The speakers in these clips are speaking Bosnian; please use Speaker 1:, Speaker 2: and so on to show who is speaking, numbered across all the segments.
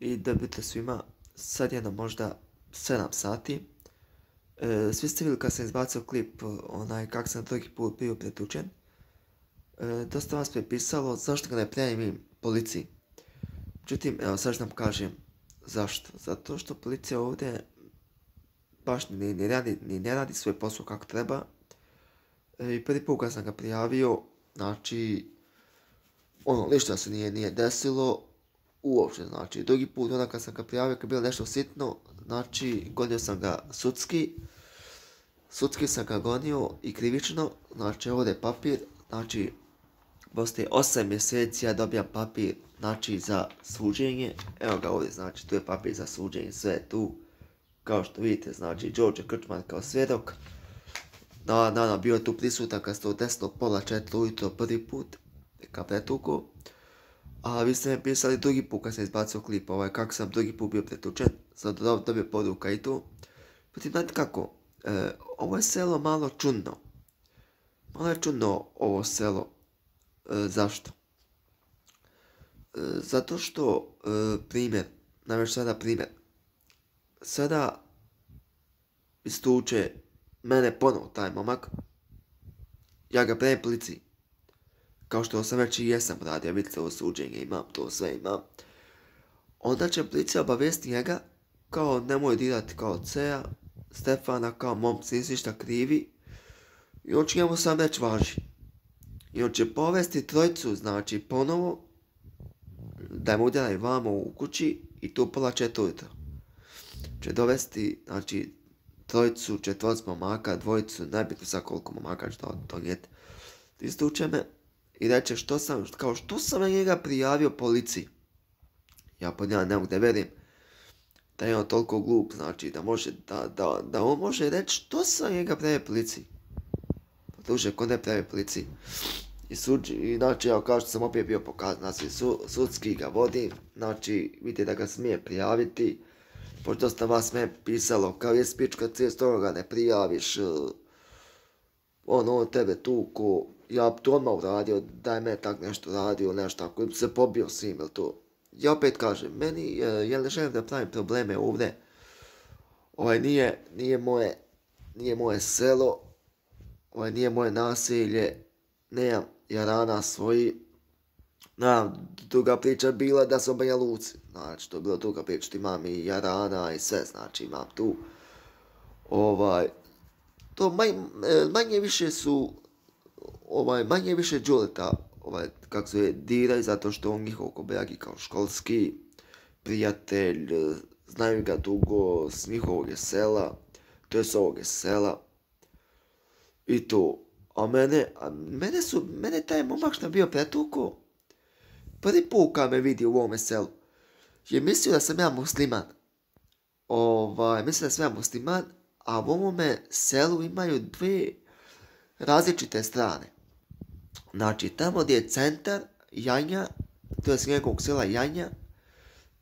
Speaker 1: i da bitle svima, sad jedno možda 7 sati. E, svi ste vidjeli kad sam izbacio klip, onaj, kak sam drugi put bio pretučen. E, dosta vas je pisalo, zašto ga ne prijavim policiji? Čutim, evo sad što vam kažem, zašto? Zato što policija ovdje baš ni, ni, radi, ni ne radi svoj posao kako treba. E, I prvi put kad sam ga prijavio, znači, ono, ništa se nije, nije desilo, uopšte, znači, drugi put, onda kad sam ga prijavio, kad je bilo nešto sitno, znači, gonio sam ga sudski, sudski sam ga gonio i krivično, znači, ovdje je papir, znači, postoje 8 mjeseci ja dobijam papir, znači, za suđenje, evo ga ovdje, znači, tu je papir za suđenje, sve tu, kao što vidite, znači, George Krčman kao svjedok, na, na, na, bio je tu prisutan kad se to desilo pola četiri ujutro prvi put, kad pretukao, A vi ste mi pisali drugi put kad sam izbacio klip, ovaj, kako sam drugi put bio pretučen, sam dobio, dobio poruka i tu. Potim, znate kako, e, ovo je selo malo čudno. Malo je čudno ovo selo. E, zašto? E, zato što, e, primjer, navješ sada primjer. Sada istuče mene ponovo taj momak. Ja ga prejem policiji kao što sam već i jesam radio, vidite ovo suđenje, imam to sve, imam. Onda će policija obavijesti njega, kao nemoj dirati kao Ceja, Stefana, kao mom sinsišta krivi. I on će njemu sam već važi. I on će povesti trojcu, znači ponovo, da mu i vamo u kući i tu pola četvrta. Če dovesti, znači, trojcu, četvrc momaka, dvojicu, najbitno sa koliko momaka što to, to njeti. Ti stuče me, i reče što sam, kao što sam ja njega prijavio policiji. Ja pod njega ne mogu da verim da je on toliko glup, znači da može, da, da, da on može reći što sam njega prijavio policiji. Duže, ko ne prijavio policiji. I suđi, i znači, ja kao što sam opet bio pokazan, znači, su, sudski ga vodi, znači, vidite da ga smije prijaviti, pošto sam vas me pisalo, kao je spička cijest toga, ne prijaviš, ono, tebe tu ko, ja bi to odmah uradio, da je me tak nešto radio, nešto tako, se pobio s njim, to. Ja opet kažem, meni, e, je ne želim da pravim probleme ovde, ovaj, nije, nije moje, nije moje selo, ovaj, nije moje nasilje, nemam jarana svoji, na, druga priča bila da sam Banja Luci, znači, to je bila druga priča, imam i jarana i sve, znači, imam tu, ovaj, to maj, e, manje više su ovaj manje više Đuleta ovaj kako se dira zato što on njihov kobajagi kao školski prijatelj e, znaju ga dugo s njihovog sela to je s ovog sela i to a mene a mene su mene taj momak što bio pretuko prvi puka me vidi u ovome selu je mislio da sam ja musliman ovaj mislio da sam ja musliman a u ovome selu imaju dve različite strane. Znači, tamo gdje je centar Janja, to je s njegovog sela Janja,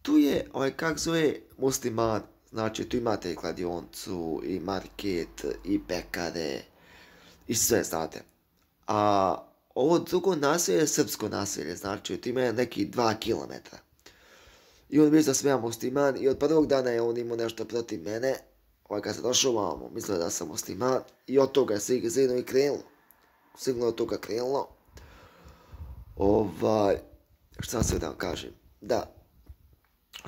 Speaker 1: tu je, ovaj, kak zove, musliman, znači tu imate i kladioncu, i market, i pekare, i sve, znate. A ovo drugo naselje je srpsko naselje, znači tu ima neki dva kilometra. I on mi da sam ja musliman i od prvog dana je on imao nešto protiv mene, ovaj kad se došao ovamo, mislio da sam musliman i od toga je svih zinu i krenulo. Sigurno od toga krenulo. Ovaj, šta se da vam kažem? Da,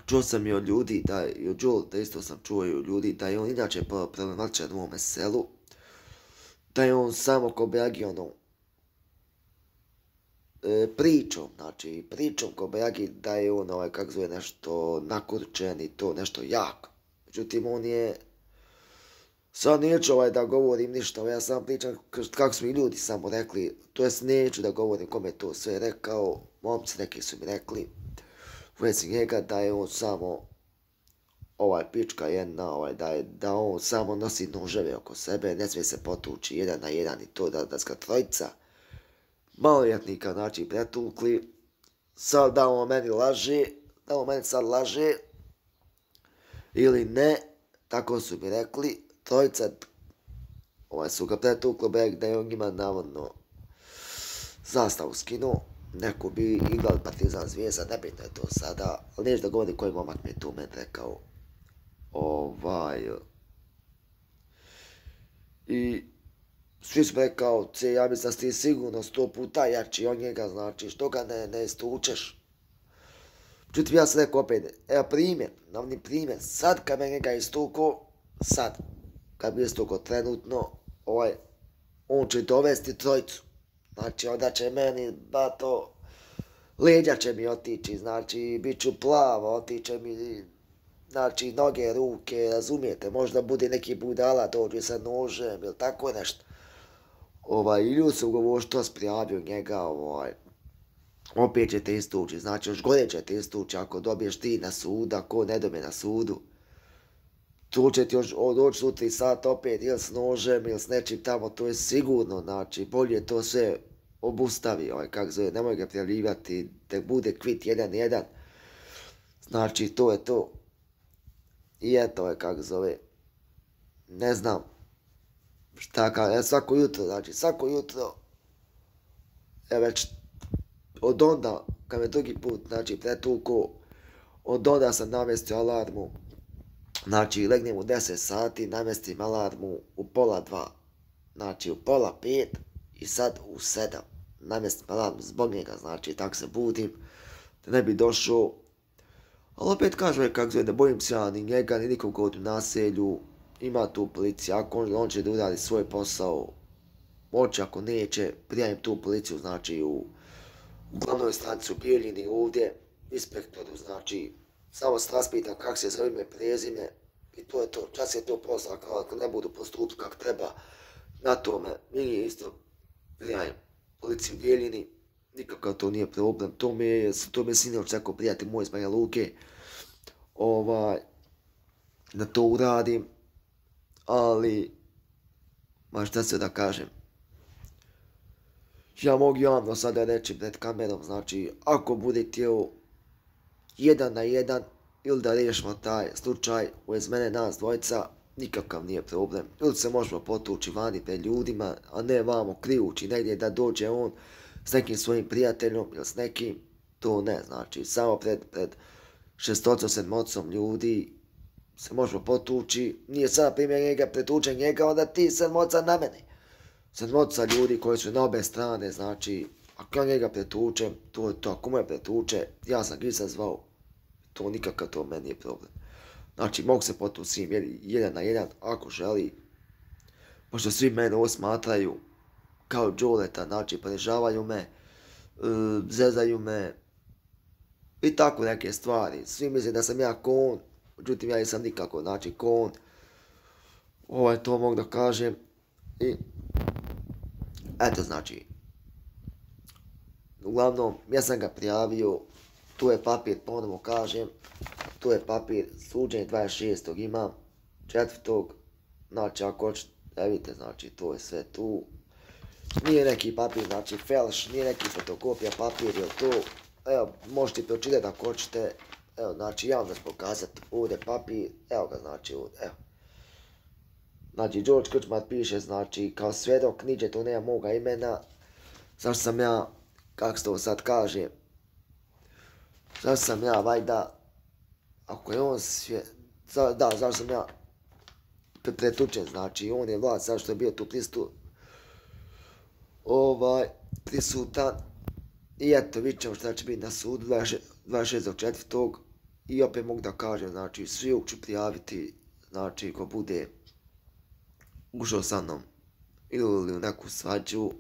Speaker 1: čuo sam i od ljudi, da, i od Joel, da isto sam čuo i od ljudi, da je on inače problematičan u ovome selu, da je on samo ko bragi ono, e, pričom, znači pričom ko bragi da je on ovaj, kako zove, nešto nakurčen i to nešto jako. Međutim, on je Sad neću ovaj da govorim ništa, ovaj, ja sam pričam kako su mi ljudi samo rekli, to jest neću da govorim kome to sve rekao, momci neki su mi rekli, u njega da je on samo ovaj pička jedna, ovaj, da, je, da on samo nosi noževe oko sebe, ne smije se potući jedan na jedan i to da, da ska trojica maloljetnika znači pretukli, sad da on meni laže, da on meni sad laže ili ne, tako su mi rekli, trojica ovaj su ga pretuklo back da je on njima navodno zastavu skinuo. Neko bi igral Partizan Zvijezda, da je to sada. Ali neće da govori koji momak mi je tu mene rekao. Ovaj... I... Svi smo rekao, C, ja mislim da ti sigurno sto puta jači od njega, znači što ga ne, ne stučeš. Čutim, ja sam rekao opet, evo primjer, navni primjer, sad kad me njega istuko, sad, kad bi isto trenutno, ovaj, on će dovesti trojicu. Znači, onda će meni, ba to, leđa će mi otići, znači, bit ću plavo, otiće mi, znači, noge, ruke, razumijete, možda bude neki budala, dođe sa nožem ili tako nešto. Ovaj, ili se ugovor što vas prijavio njega, ovaj, opet će te istući, znači, još gore će te istući ako dobiješ ti na sud, ko ne dobije na sudu tu će ti još doći sutra i sat opet ili s nožem ili s nečim tamo, to je sigurno, znači bolje to sve obustavi, ovaj, kak zove, nemoj ga prijavljivati, da bude kvit jedan jedan, znači to je to, i eto je ovaj, kak zove, ne znam, šta kao, ja e, svako jutro, znači svako jutro, ja e, već od onda, kad me drugi put, znači pretuku, od onda sam namestio alarmu, Znači, legnem u 10 sati, namestim alarmu u pola 2. Znači, u pola 5 i sad u 7. Namestim alarmu zbog njega, znači, tak se budim. Da ne bi došao. Ali opet kažem, kako zove, ne bojim se ja ni njega, ni nikog god u naselju. Ima tu policija, ako on, on će da uradi svoj posao, moći ako neće, prijavim tu policiju, znači, u, u glavnoj stanici u Bijeljini, ovdje, inspektoru, znači, samo stas pita kak se zove ime, prezime i to je to. Čas je to posla kao ako ne budu postupiti kak treba na tome. Mi je isto prijajem policiju Bijeljini, nikakav to nije problem. To me je, to me sinjel čekao prijatelj moj iz Banja Luke. Ovaj, na to uradim, ali, ma šta se da kažem, ja mogu javno sada reći pred kamerom, znači, ako bude tijelo jedan na jedan ili da riješimo taj slučaj u izmene nas dvojica nikakav nije problem. Ili se možemo potući vani pred ljudima, a ne vamo krijući negdje da dođe on s nekim svojim prijateljom ili s nekim, to ne znači, samo pred, pred šestocom, sedmocom ljudi se možemo potući, nije sada primjer njega, pretuče njega, onda ti sedmoca na mene. Sedmoca ljudi koji su na obe strane, znači, ako ja njega pretučem, to je to, ako me pretuče, ja sam ga zvao, to nikakav to meni je problem. Znači, mogu se potom s njim jedan na jedan, ako želi. Pošto svi mene ovo smatraju kao džoleta, znači, prežavaju me, uh, zezaju me i tako neke stvari. Svi misle da sam ja kon, međutim, ja nisam nikako, znači, kon. Ovo ovaj, je to mogu da kažem. I, eto, znači, uglavnom, ja sam ga prijavio, tu je papir, ponovno kažem, tu je papir, suđenje 26. ima, 4. Znači, ako hoćete, vidite, znači, to je sve tu. Nije neki papir, znači, felš, nije neki fotokopija papir, je to? Evo, možete pročitati ako hoćete, evo, znači, ja vam da pokazat, ovdje papir, evo ga, znači, ovdje, evo. Znači, George Krčmat piše, znači, kao svedok, niđe to nema moga imena, zašto sam ja, kako se to sad kaže, zašto sam ja vajda, ako je on sve, za, da, zašto sam ja pretučen, znači on je vlad, što je bio tu Kristu, ovaj, prisutan, i eto, vidit ćemo šta će biti na sudu, 26.4. I opet mogu da kažem, znači, svi ću prijaviti, znači, ko bude ušao sa mnom ili u neku svađu,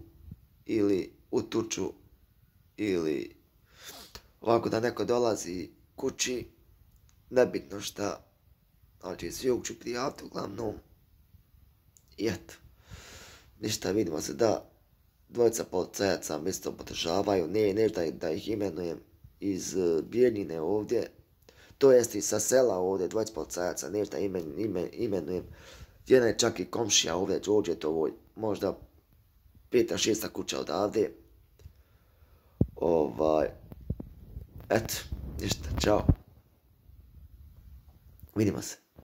Speaker 1: ili u tuču, ili ovako da neko dolazi kući, nebitno šta, znači svi uči prijavite uglavnom, i eto, ništa vidimo se da dvojica policajaca mesto podržavaju, ne, ne da, da ih imenujem iz e, Bjeljine ovdje, to jest i sa sela ovdje, dvojca policajaca, ne da imen, imen, imenujem, jedan je čak i komšija ovdje, Đođe Tovoj, možda peta, šesta kuća odavde, ovaj, Eto, ništa, čao. Vidimo se.